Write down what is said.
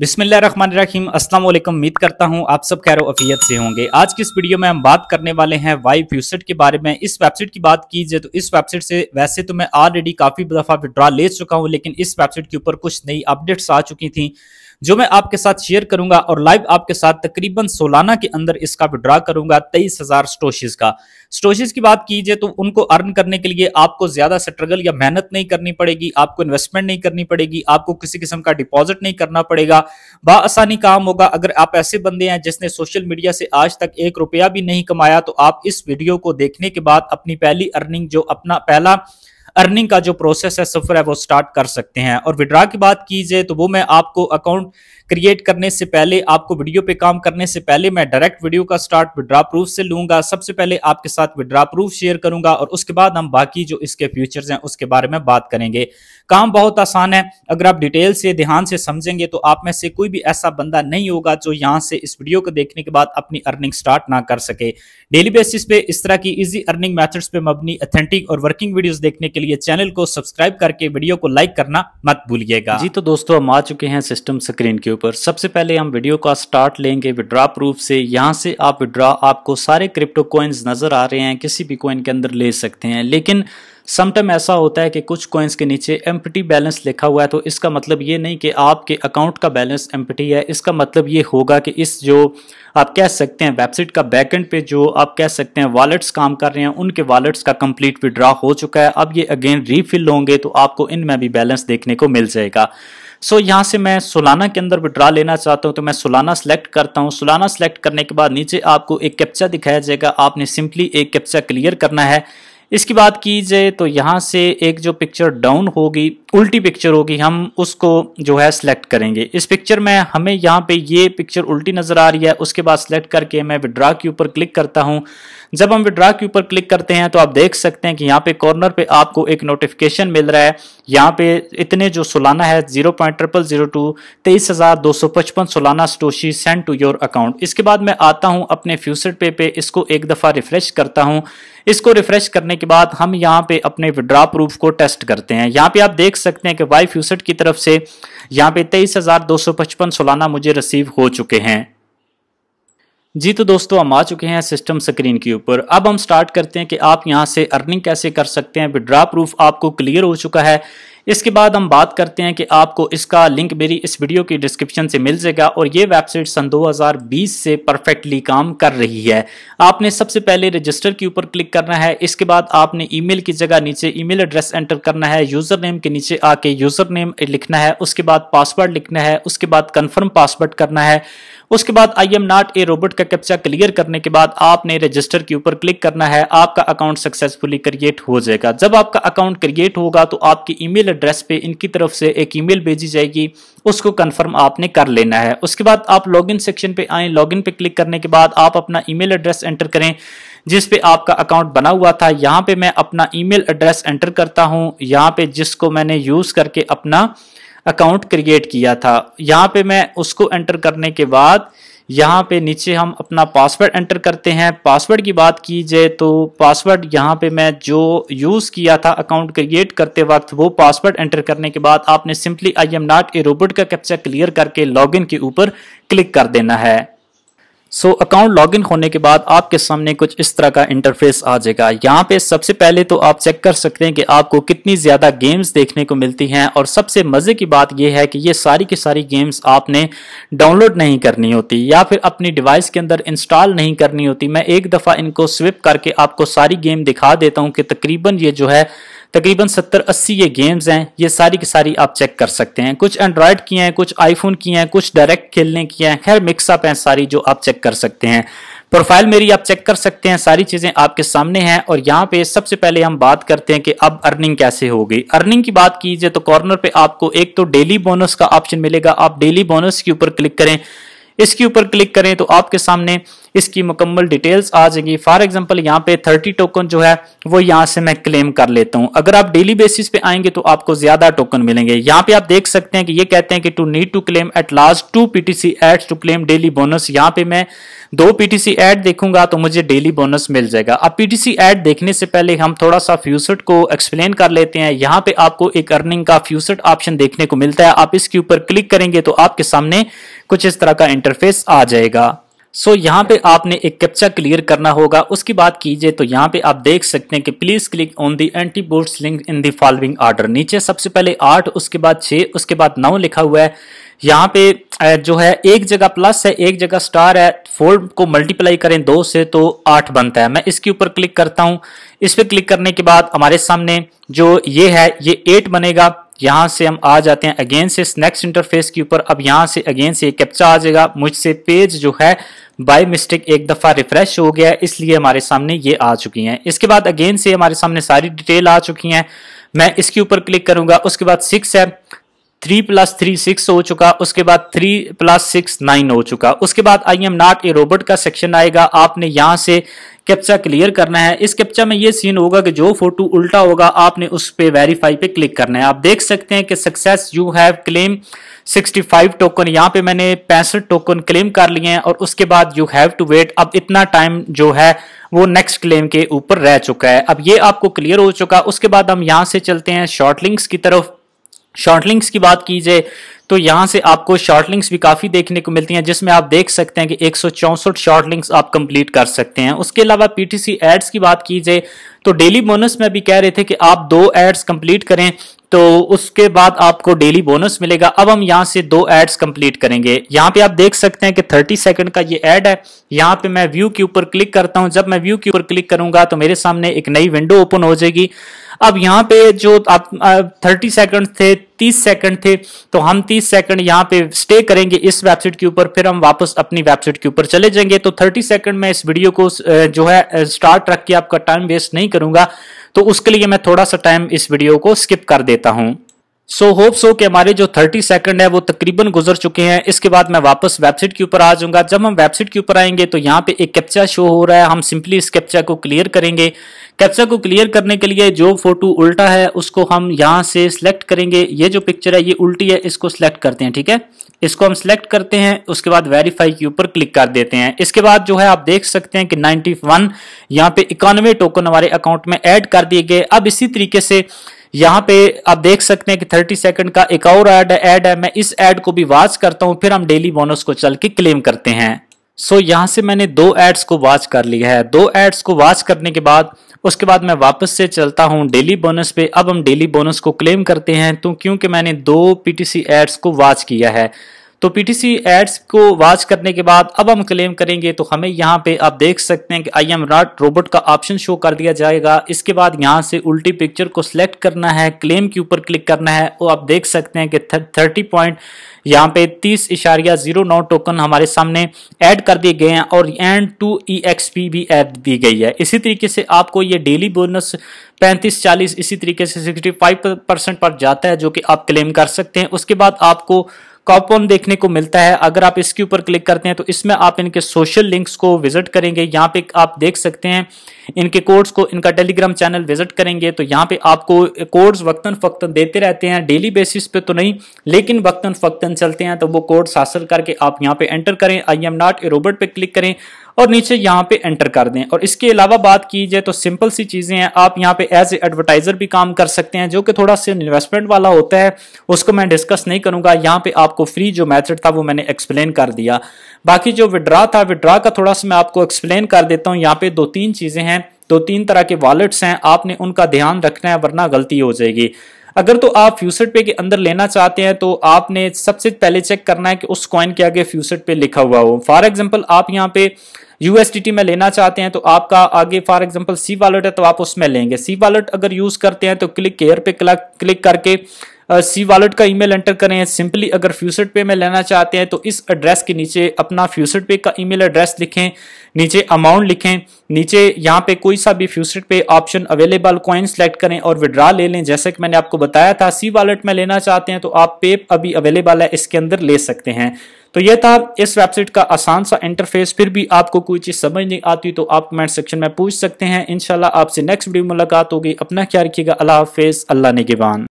बिस्मिल्लाम अस्सलाम वालेकुम उम्मीद करता हूँ आप सब खैर अफियत से होंगे आज की इस वीडियो में हम बात करने वाले हैं वाई फ्यूसेट के बारे में इस वेबसाइट की बात की जाए तो इस वेबसाइट से वैसे तो मैं ऑलरेडी काफ़ी दफ़ा विड्रॉ ले चुका हूँ लेकिन इस वेबसाइट के ऊपर कुछ नई अपडेट्स आ चुकी थी जो मैं आपके साथ शेयर करूंगा और लाइव आपके साथ तकरीबन सोलाना के अंदर इसका विड्रा करूंगा तेईस हजार स्टोशिस का स्टोशिस की बात कीजिए तो उनको अर्न करने के लिए आपको ज्यादा स्ट्रगल या मेहनत नहीं करनी पड़ेगी आपको इन्वेस्टमेंट नहीं करनी पड़ेगी आपको किसी किस्म का डिपॉजिट नहीं करना पड़ेगा बासानी काम होगा अगर आप ऐसे बंदे हैं जिसने सोशल मीडिया से आज तक एक रुपया भी नहीं कमाया तो आप इस वीडियो को देखने के बाद अपनी पहली अर्निंग जो अपना पहला अर्निंग का जो प्रोसेस है सफर है वो स्टार्ट कर सकते हैं और विड्रा की बात की जाए तो वो मैं आपको अकाउंट क्रिएट करने से पहले आपको वीडियो पे काम करने से पहले मैं डायरेक्ट वीडियो का स्टार्ट विड्रा प्रूफ से लूंगा सबसे पहले आपके साथ विड्रा प्रूफ शेयर करूंगा और उसके बाद हम बाकी जो इसके फ्यूचर्स हैं उसके बारे में बात करेंगे काम बहुत आसान है अगर आप डिटेल से ध्यान से समझेंगे तो आप में से कोई भी ऐसा बंदा नहीं होगा जो यहाँ से इस वीडियो को देखने के बाद अपनी अर्निंग स्टार्ट ना कर सके डेली बेसिस पे इस तरह की इजी अर्निंग मैथड्स पे मबनी अथेंटिक और वर्किंग वीडियोस देखने के लिए चैनल को सब्सक्राइब करके वीडियो को लाइक करना मत भूलिएगा जी तो दोस्तों हम आ चुके हैं सिस्टम स्क्रीन के पर सबसे पहले हम वीडियो का स्टार्ट लेंगे विड्रा प्रूफ से यहाँ से आप विड्रा आपको सारे क्रिप्टो कॉइन्स नज़र आ रहे हैं किसी भी कॉइन के अंदर ले सकते हैं लेकिन समटम ऐसा होता है कि कुछ कॉइन्स के नीचे एम बैलेंस लिखा हुआ है तो इसका मतलब ये नहीं कि आपके अकाउंट का बैलेंस एम है इसका मतलब ये होगा कि इस जो आप कह सकते हैं वेबसाइट का बैकेंड पे जो आप कह सकते हैं वॉलेट्स काम कर रहे हैं उनके वॉलेट्स का कंप्लीट विड्रा हो चुका है अब ये अगेन रीफिल होंगे तो आपको इनमें भी बैलेंस देखने को मिल जाएगा सो so, यहाँ से मैं सोलाना के अंदर विड्रा लेना चाहता हूँ तो मैं सोलाना सेलेक्ट करता हूँ सोलाना सेलेक्ट करने के बाद नीचे आपको एक कैप्चा दिखाया जाएगा आपने सिंपली एक कैप्चा क्लियर करना है इसकी बात की जाए तो यहाँ से एक जो पिक्चर डाउन होगी उल्टी पिक्चर होगी हम उसको जो है सिलेक्ट करेंगे इस पिक्चर में हमें यहाँ पे ये पिक्चर उल्टी नज़र आ रही है उसके बाद सिलेक्ट करके मैं विड्रा के ऊपर क्लिक करता हूँ जब हम विड्रा के ऊपर क्लिक करते हैं तो आप देख सकते हैं कि यहाँ पे कॉर्नर पे आपको एक नोटिफिकेशन मिल रहा है यहाँ पे इतने जो सोलाना है zero point triple zero two तेईस हजार दो सौ पचपन Solana satoshi send to your account इसके बाद मैं आता हूँ अपने फ्यूचर पे पे इसको एक दफ़ा रिफ्रेश करता हूँ इसको रिफ्रेश करने के बाद हम यहाँ पे अपने विड्रा प्रूफ को टेस्ट करते हैं यहाँ पे आप देख सकते हैं कि वाई फ्यूसेट की तरफ से यहाँ पे तेईस हजार दो सौ पचपन सोलाना मुझे रिसीव हो चुके हैं जी तो दोस्तों हम आ चुके हैं सिस्टम स्क्रीन के ऊपर अब हम स्टार्ट करते हैं कि आप यहां से अर्निंग कैसे कर सकते हैं विड्रा प्रूफ आपको क्लियर हो चुका है इसके बाद हम बात करते हैं कि आपको इसका लिंक मेरी इस वीडियो की डिस्क्रिप्शन से मिल जाएगा और ये वेबसाइट सन 2020 से परफेक्टली काम कर रही है आपने सबसे पहले रजिस्टर के ऊपर क्लिक करना है इसके बाद आपने ईमेल की जगह नीचे ईमेल एड्रेस एंटर करना है यूजर नेम के नीचे आके यूजर नेम लिखना है उसके बाद पासवर्ड लिखना है उसके बाद कन्फर्म पासवर्ड करना है उसके बाद I am not a robot का कैप्चा क्लियर करने के बाद आपने रजिस्टर के ऊपर क्लिक करना है आपका अकाउंट सक्सेसफुली क्रिएट हो जाएगा जब आपका अकाउंट क्रिएट होगा तो आपकी ईमेल एड्रेस पे इनकी तरफ से एक ईमेल भेजी जाएगी उसको कंफर्म आपने कर लेना है उसके बाद आप लॉगिन सेक्शन पे आए लॉगिन पे क्लिक करने के बाद आप अपना ईमेल एड्रेस एंटर करें जिस पे आपका अकाउंट बना हुआ था यहाँ पे मैं अपना ईमेल एड्रेस एंटर करता हूँ यहाँ पे जिसको मैंने यूज करके अपना अकाउंट क्रिएट किया था यहाँ पे मैं उसको एंटर करने के बाद यहाँ पे नीचे हम अपना पासवर्ड एंटर करते हैं पासवर्ड की बात की जाए तो पासवर्ड यहाँ पे मैं जो यूज़ किया था अकाउंट क्रिएट करते वक्त वो पासवर्ड एंटर करने के बाद आपने simply I am not a robot का कैप्चा क्लियर करके लॉगिन के ऊपर क्लिक कर देना है सो अकाउंट लॉगिन होने के बाद आपके सामने कुछ इस तरह का इंटरफेस आ जाएगा यहाँ पे सबसे पहले तो आप चेक कर सकते हैं कि आपको कितनी ज़्यादा गेम्स देखने को मिलती हैं और सबसे मज़े की बात यह है कि ये सारी की सारी गेम्स आपने डाउनलोड नहीं करनी होती या फिर अपनी डिवाइस के अंदर इंस्टॉल नहीं करनी होती मैं एक दफ़ा इनको स्विप करके आपको सारी गेम दिखा देता हूँ कि तकरीबन ये जो है तकरीबन सत्तर अस्सी ये गेम्स हैं ये सारी की सारी आप चेक कर सकते हैं कुछ एंड्रॉयड की हैं कुछ आईफोन की हैं कुछ डायरेक्ट खेलने की हैं खैर मिक्सअप हैं सारी जो आप चेक कर सकते हैं प्रोफाइल मेरी आप चेक कर सकते हैं सारी चीज़ें आपके सामने हैं और यहाँ पे सबसे पहले हम बात करते हैं कि अब अर्निंग कैसे होगी अर्निंग की बात कीजिए तो कॉर्नर पे आपको एक तो डेली बोनस का ऑप्शन मिलेगा आप डेली बोनस के ऊपर क्लिक करें इसके ऊपर क्लिक करें तो आपके सामने इसकी मुकम्मल डिटेल्स आ जाएगी फॉर एग्जाम्पल यहाँ पे थर्टी टोकन जो है वो यहाँ से मैं क्लेम कर लेता हूँ अगर आप डेली बेसिस पे आएंगे तो आपको ज्यादा टोकन मिलेंगे यहाँ पे आप देख सकते हैं कि ये कहते हैं कि to need to claim at last two PTC ads to claim daily bonus यहाँ पे मैं दो पीटीसी एड देखूंगा तो मुझे डेली बोनस मिल जाएगा अब पीटीसी एड देखने से पहले हम थोड़ा सा फ्यूसट को एक्सप्लेन कर लेते हैं यहाँ पे आपको एक अर्निंग का फ्यूसट ऑप्शन देखने को मिलता है आप इसके ऊपर क्लिक करेंगे तो आपके सामने कुछ इस तरह का इंटरफेस आ जाएगा सो so, यहाँ पे आपने एक कैप्चा क्लियर करना होगा उसकी बात कीजिए तो यहाँ पे आप देख सकते हैं कि please click on the anti board link in the following order नीचे सबसे पहले आठ उसके बाद छः उसके बाद नौ लिखा हुआ है यहाँ पे जो है एक जगह प्लस है एक जगह स्टार है फोर को मल्टीप्लाई करें दो से तो आठ बनता है मैं इसके ऊपर क्लिक करता हूँ इस पर क्लिक करने के बाद हमारे सामने जो ये है ये एट बनेगा यहाँ से हम आ जाते हैं अगेन से नेक्स्ट इंटरफेस के ऊपर अब यहाँ से अगेन से कैप्चा आ जाएगा मुझसे पेज जो है बाय मिस्टेक एक दफ़ा रिफ्रेश हो गया है इसलिए हमारे सामने ये आ चुकी हैं इसके बाद अगेन से हमारे सामने सारी डिटेल आ चुकी हैं मैं इसके ऊपर क्लिक करूंगा उसके बाद सिक्स है थ्री प्लस थ्री सिक्स हो चुका उसके बाद थ्री प्लस सिक्स नाइन हो चुका उसके बाद I am not a robot का सेक्शन आएगा आपने यहां से कैप्चा क्लियर करना है इस कैप्चा में ये सीन होगा कि जो फोटो उल्टा होगा आपने उस पर वेरीफाई पे क्लिक करना है आप देख सकते हैं कि success you have claim 65 token यहाँ पे मैंने पैंसठ टोकन क्लेम कर लिए हैं और उसके बाद यू हैव टू वेट अब इतना टाइम जो है वो नेक्स्ट क्लेम के ऊपर रह चुका है अब ये आपको क्लियर हो चुका उसके बाद हम यहाँ से चलते हैं शॉर्ट लिंक्स की तरफ शॉर्ट लिंक्स की बात की जाए तो यहाँ से आपको शॉर्ट लिंक्स भी काफ़ी देखने को मिलती हैं जिसमें आप देख सकते हैं कि एक शॉर्ट लिंक्स आप कंप्लीट कर सकते हैं उसके अलावा पीटीसी एड्स की बात की जाए तो डेली बोनस में अभी कह रहे थे कि आप दो एड्स कंप्लीट करें तो उसके बाद आपको डेली बोनस मिलेगा अब हम यहां से दो एड्स कंप्लीट करेंगे यहां पे आप देख सकते हैं कि 30 सेकंड का ये एड है यहां पे मैं व्यू के ऊपर क्लिक करता हूं जब मैं व्यू के ऊपर क्लिक करूंगा तो मेरे सामने एक नई विंडो ओपन हो जाएगी अब यहां पे जो आप थर्टी सेकंड थे तीस सेकंड थे तो हम तीस सेकंड यहां पे स्टे करेंगे इस वेबसाइट के ऊपर फिर हम वापस अपनी वेबसाइट के ऊपर चले जाएंगे तो थर्टी सेकंड में इस वीडियो को जो है स्टार्ट रख के आपका टाइम वेस्ट नहीं नहीं करूंगा तो उसके लिए मैं थोड़ा सा टाइम इस वीडियो को स्किप कर देता हूं सो होप सो कि हमारे जो 30 सेकंड है वो तकरीबन गुजर चुके हैं इसके बाद मैं वापस वेबसाइट के ऊपर आ जाऊंगा जब हम वेबसाइट के ऊपर आएंगे तो यहाँ पे एक कैप्चा शो हो रहा है हम सिंपली इस कैप्चा को क्लियर करेंगे कैप्चा को क्लियर करने के लिए जो फोटो उल्टा है उसको हम यहाँ से सिलेक्ट करेंगे ये जो पिक्चर है ये उल्टी है इसको सिलेक्ट करते हैं ठीक है इसको हम सिलेक्ट करते हैं उसके बाद वेरीफाई के ऊपर क्लिक कर देते हैं इसके बाद जो है आप देख सकते हैं कि 91 वन यहाँ पे इकानवे टोकन हमारे अकाउंट में ऐड कर दिए गए अब इसी तरीके से यहाँ पे आप देख सकते हैं कि 30 सेकंड का एक और एड एड है मैं इस एड को भी वॉच करता हूं फिर हम डेली बोनस को चल के क्लेम करते हैं सो so, यहां से मैंने दो एड्स को वॉच कर लिया है दो एड्स को वॉच करने के बाद उसके बाद मैं वापस से चलता हूं डेली बोनस पे अब हम डेली बोनस को क्लेम करते हैं तो क्योंकि मैंने दो पीटीसी एड्स को वॉच किया है तो पीटीसी एड्स को वॉच करने के बाद अब हम क्लेम करेंगे तो हमें यहाँ पे आप देख सकते हैं कि आई एम नॉट रोबोट का ऑप्शन शो कर दिया जाएगा इसके बाद यहाँ से उल्टी पिक्चर को सिलेक्ट करना है क्लेम के ऊपर क्लिक करना है और आप देख सकते हैं कि थर्टी पॉइंट यहाँ पे तीस इशारिया जीरो नौ टोकन हमारे सामने ऐड कर दिए गए हैं और and two E X P भी ऐड दी गई है इसी तरीके से आपको ये डेली बोनस पैंतीस चालीस इसी तरीके से सिक्सटी फाइव परसेंट पर जाता है जो कि आप क्लेम कर सकते हैं उसके बाद आपको क्रॉप देखने को मिलता है अगर आप इसके ऊपर क्लिक करते हैं तो इसमें आप इनके सोशल लिंक्स को विजिट करेंगे यहाँ पे आप देख सकते हैं इनके कोड्स को इनका टेलीग्राम चैनल विजिट करेंगे तो यहाँ पे आपको कोड्स वक्तन फक्तन देते रहते हैं डेली बेसिस पे तो नहीं लेकिन वक्तन फक्तन चलते हैं तो वो कोड्स हासिल करके आप यहाँ पे एंटर करें I am not a robot पे क्लिक करें और नीचे यहाँ पे एंटर कर दें और इसके अलावा बात की जाए तो सिंपल सी चीजें हैं आप यहाँ पे एज एडवर्टाइजर भी काम कर सकते हैं जो कि थोड़ा सा इन्वेस्टमेंट वाला होता है उसको मैं डिस्कस नहीं करूंगा यहाँ पे आपको फ्री जो मैथड था वो मैंने एक्सप्लेन कर दिया बाकी जो विड्रा था विड्रा का थोड़ा सा मैं आपको एक्सप्लेन कर देता हूँ यहाँ पे दो तीन चीजें हैं दो तीन तरह के वॉलेट्स हैं आपने उनका ध्यान रखना है वरना गलती हो जाएगी अगर तो आप फ्यूसेट पे के अंदर लेना चाहते हैं तो आपने सबसे पहले चेक करना है कि उस कॉइन के आगे फ्यूसेट पे लिखा हुआ हो फॉर एग्जाम्पल आप यहाँ पे यूएसडीटी में लेना चाहते हैं तो आपका आगे फॉर एग्जाम्पल सी वॉलेट है तो आप उसमें लेंगे सी वॉलेट अगर यूज करते हैं तो क्लिक केयर पे क्लिक करके सी वॉलेट का ईमेल एंटर करें सिंपली अगर फ्यूसेट पे में लेना चाहते हैं तो इस एड्रेस के नीचे अपना फ्यूसेट पे का ईमेल एड्रेस लिखें नीचे अमाउंट लिखें नीचे यहाँ पे कोई सा भी फ्यूसरेट पे ऑप्शन अवेलेबल कॉइन सेलेक्ट करें और विड्रा ले लें जैसे कि मैंने आपको बताया था सी वॉलेट में लेना चाहते हैं तो आप पेप अभी अवेलेबल है इसके अंदर ले सकते हैं तो यह था इस वेबसाइट का आसान सा इंटरफेस फिर भी आपको कोई चीज़ समझ नहीं आती तो आप कमेंट सेक्शन में पूछ सकते हैं इनशाला आपसे नेक्स्ट वीडियो मुलाकात होगी अपना ख्याल रखिएगा अल्लाह हाफिज़ अल्लाह नेगेबान